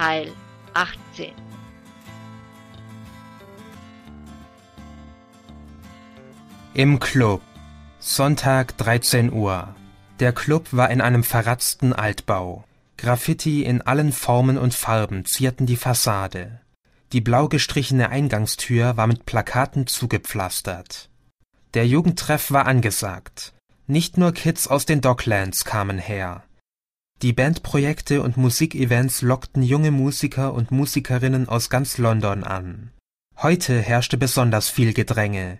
Teil 18. Im Club. Sonntag 13 Uhr. Der Club war in einem verratzten Altbau. Graffiti in allen Formen und Farben zierten die Fassade. Die blau gestrichene Eingangstür war mit Plakaten zugepflastert. Der Jugendtreff war angesagt. Nicht nur Kids aus den Docklands kamen her. Die Bandprojekte und Musikevents lockten junge Musiker und Musikerinnen aus ganz London an. Heute herrschte besonders viel Gedränge.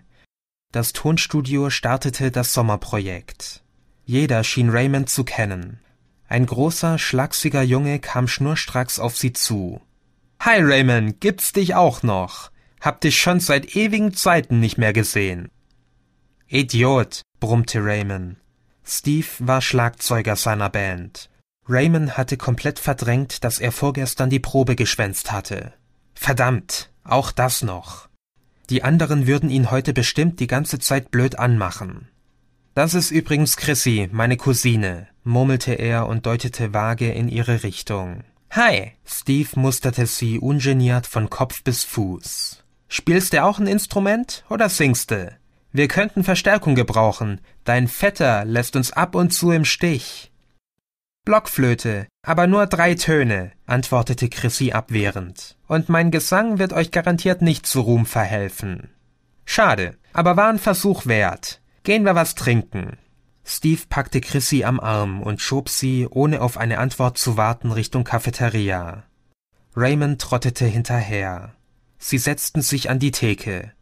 Das Tonstudio startete das Sommerprojekt. Jeder schien Raymond zu kennen. Ein großer, schlaksiger Junge kam schnurstracks auf sie zu. Hi Raymond, gibt's dich auch noch? Hab dich schon seit ewigen Zeiten nicht mehr gesehen. Idiot, brummte Raymond. Steve war Schlagzeuger seiner Band. Raymond hatte komplett verdrängt, dass er vorgestern die Probe geschwänzt hatte. Verdammt, auch das noch. Die anderen würden ihn heute bestimmt die ganze Zeit blöd anmachen. Das ist übrigens Chrissy, meine Cousine, murmelte er und deutete vage in ihre Richtung. Hi! Steve musterte sie ungeniert von Kopf bis Fuß. Spielst du auch ein Instrument oder singste? Wir könnten Verstärkung gebrauchen. Dein Vetter lässt uns ab und zu im Stich. Blockflöte, aber nur drei Töne, antwortete Chrissy abwehrend, und mein Gesang wird euch garantiert nicht zu Ruhm verhelfen. Schade, aber war ein Versuch wert. Gehen wir was trinken. Steve packte Chrissy am Arm und schob sie, ohne auf eine Antwort zu warten, Richtung Cafeteria. Raymond trottete hinterher. Sie setzten sich an die Theke.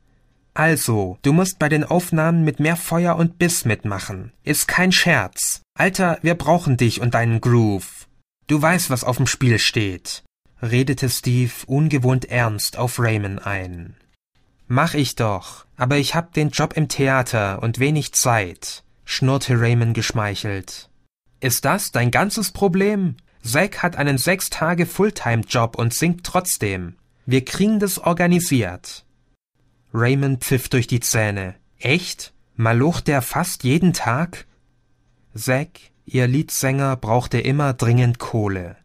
Also, du musst bei den Aufnahmen mit mehr Feuer und Biss mitmachen. Ist kein Scherz. Alter, wir brauchen dich und deinen Groove. Du weißt, was auf dem Spiel steht, redete Steve ungewohnt ernst auf Raymond ein. Mach ich doch, aber ich hab den Job im Theater und wenig Zeit, schnurrte Raymond geschmeichelt. Ist das dein ganzes Problem? Zack hat einen sechs Tage Fulltime-Job und singt trotzdem. Wir kriegen das organisiert. Raymond pfiff durch die Zähne. Echt? Malocht der fast jeden Tag? Zack, ihr Liedsänger, brauchte immer dringend Kohle.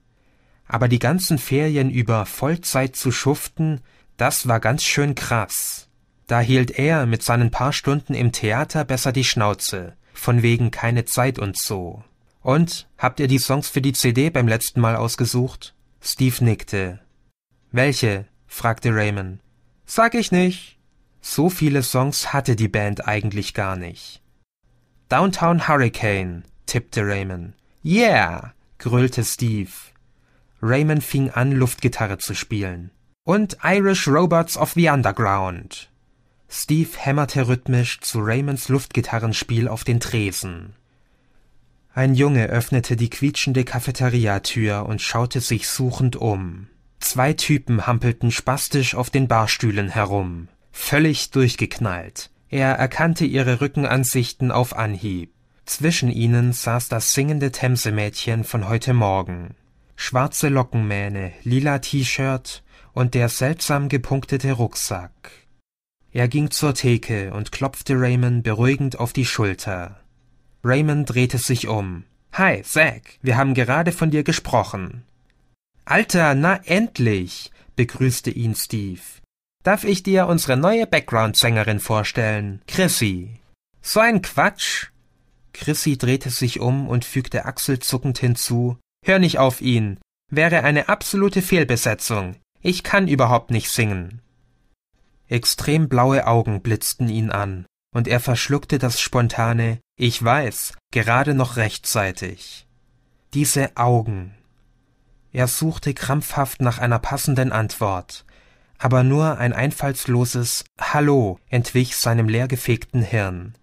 Aber die ganzen Ferien über Vollzeit zu schuften, das war ganz schön krass. Da hielt er mit seinen paar Stunden im Theater besser die Schnauze, von wegen keine Zeit und so. Und habt ihr die Songs für die CD beim letzten Mal ausgesucht? Steve nickte. Welche? fragte Raymond. Sag ich nicht. So viele Songs hatte die Band eigentlich gar nicht. Downtown Hurricane, tippte Raymond. Yeah, grüllte Steve. Raymond fing an, Luftgitarre zu spielen. Und Irish Robots of the Underground. Steve hämmerte rhythmisch zu Raymonds Luftgitarrenspiel auf den Tresen. Ein Junge öffnete die quietschende Cafeteria-Tür und schaute sich suchend um. Zwei Typen hampelten spastisch auf den Barstühlen herum völlig durchgeknallt. Er erkannte ihre Rückenansichten auf Anhieb. Zwischen ihnen saß das singende Themsemädchen von heute Morgen. Schwarze Lockenmähne, lila T-Shirt und der seltsam gepunktete Rucksack. Er ging zur Theke und klopfte Raymond beruhigend auf die Schulter. Raymond drehte sich um. Hi, Zack, wir haben gerade von dir gesprochen. Alter, na endlich, begrüßte ihn Steve darf ich dir unsere neue Background-Sängerin vorstellen, Chrissy. So ein Quatsch! Chrissy drehte sich um und fügte achselzuckend hinzu, Hör nicht auf ihn, wäre eine absolute Fehlbesetzung. Ich kann überhaupt nicht singen. Extrem blaue Augen blitzten ihn an, und er verschluckte das spontane Ich weiß gerade noch rechtzeitig. Diese Augen. Er suchte krampfhaft nach einer passenden Antwort, aber nur ein einfallsloses Hallo entwich seinem leergefegten Hirn.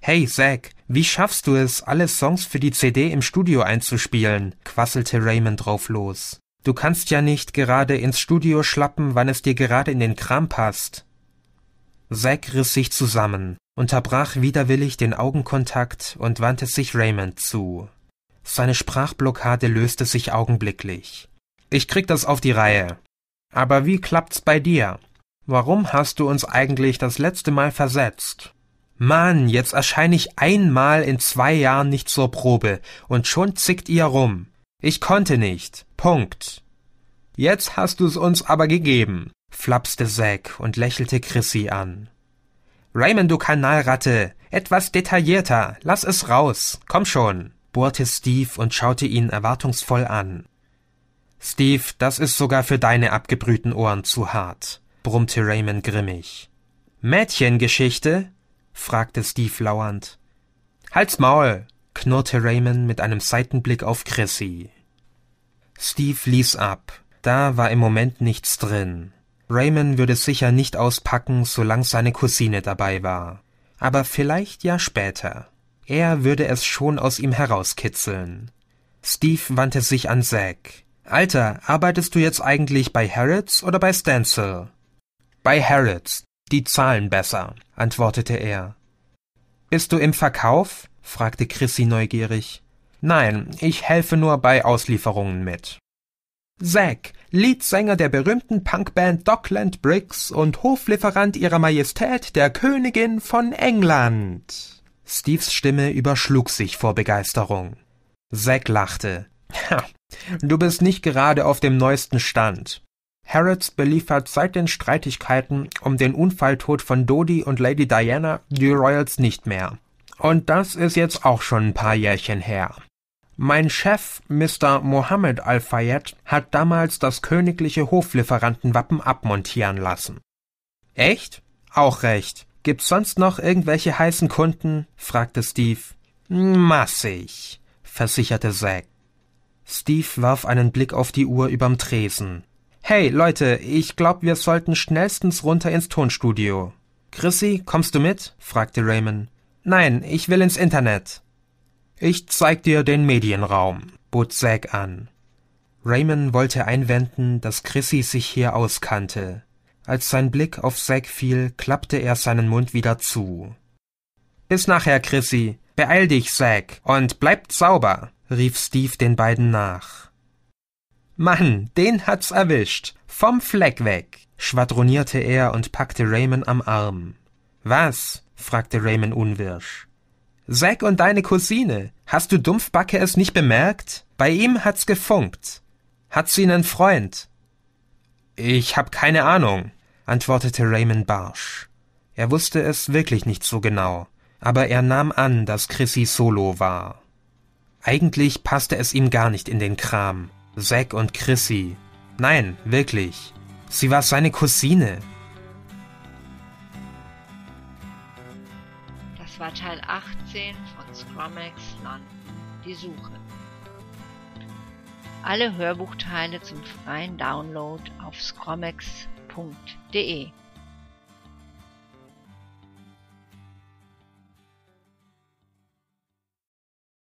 Hey Zack, wie schaffst du es, alle Songs für die CD im Studio einzuspielen? quasselte Raymond drauf los. Du kannst ja nicht gerade ins Studio schlappen, wann es dir gerade in den Kram passt. Zack riss sich zusammen, unterbrach widerwillig den Augenkontakt und wandte sich Raymond zu. Seine Sprachblockade löste sich augenblicklich. Ich krieg das auf die Reihe. Aber wie klappt's bei dir? Warum hast du uns eigentlich das letzte Mal versetzt? Mann, jetzt erscheine ich einmal in zwei Jahren nicht zur Probe und schon zickt ihr rum. Ich konnte nicht. Punkt. Jetzt hast du's uns aber gegeben, flapste Zack und lächelte Chrissy an. Raymond, du Kanalratte, etwas detaillierter, lass es raus, komm schon, bohrte Steve und schaute ihn erwartungsvoll an. Steve, das ist sogar für deine abgebrühten Ohren zu hart, brummte Raymond grimmig. Mädchengeschichte? fragte Steve lauernd. Halt's Maul! knurrte Raymond mit einem Seitenblick auf Chrissy. Steve ließ ab. Da war im Moment nichts drin. Raymond würde sicher nicht auspacken, solange seine Cousine dabei war. Aber vielleicht ja später. Er würde es schon aus ihm herauskitzeln. Steve wandte sich an Zack. Alter, arbeitest du jetzt eigentlich bei Harrods oder bei Stencil? Bei Harrods. Die zahlen besser, antwortete er. Bist du im Verkauf? fragte Chrissy neugierig. Nein, ich helfe nur bei Auslieferungen mit. Zack, Leadsänger der berühmten Punkband Dockland Bricks und Hoflieferant ihrer Majestät der Königin von England. Steves Stimme überschlug sich vor Begeisterung. Zack lachte. Ha, du bist nicht gerade auf dem neuesten Stand. Harrods beliefert seit den Streitigkeiten um den Unfalltod von Dodie und Lady Diana die Royals nicht mehr. Und das ist jetzt auch schon ein paar Jährchen her. Mein Chef, Mr. Mohammed Al-Fayed, hat damals das königliche Hoflieferantenwappen abmontieren lassen. Echt? Auch recht. Gibt's sonst noch irgendwelche heißen Kunden? fragte Steve. Massig, versicherte Zack. Steve warf einen Blick auf die Uhr überm Tresen. Hey Leute, ich glaub, wir sollten schnellstens runter ins Tonstudio. Chrissy, kommst du mit? fragte Raymond. Nein, ich will ins Internet. Ich zeig dir den Medienraum, bot Zack an. Raymond wollte einwenden, dass Chrissy sich hier auskannte. Als sein Blick auf Zack fiel, klappte er seinen Mund wieder zu. Bis nachher, Chrissy. Beeil dich, Zack, und bleib sauber rief Steve den beiden nach. Mann, den hat's erwischt. Vom Fleck weg, schwadronierte er und packte Raymond am Arm. Was? fragte Raymond unwirsch. Zack und deine Cousine. Hast du Dumpfbacke es nicht bemerkt? Bei ihm hat's gefunkt. Hat sie nen Freund? Ich hab keine Ahnung, antwortete Raymond barsch. Er wusste es wirklich nicht so genau, aber er nahm an, dass Chrissy Solo war. Eigentlich passte es ihm gar nicht in den Kram. Zack und Chrissy. Nein, wirklich. Sie war seine Cousine. Das war Teil 18 von Scrumax Land. Die Suche. Alle Hörbuchteile zum freien Download auf scromax.de.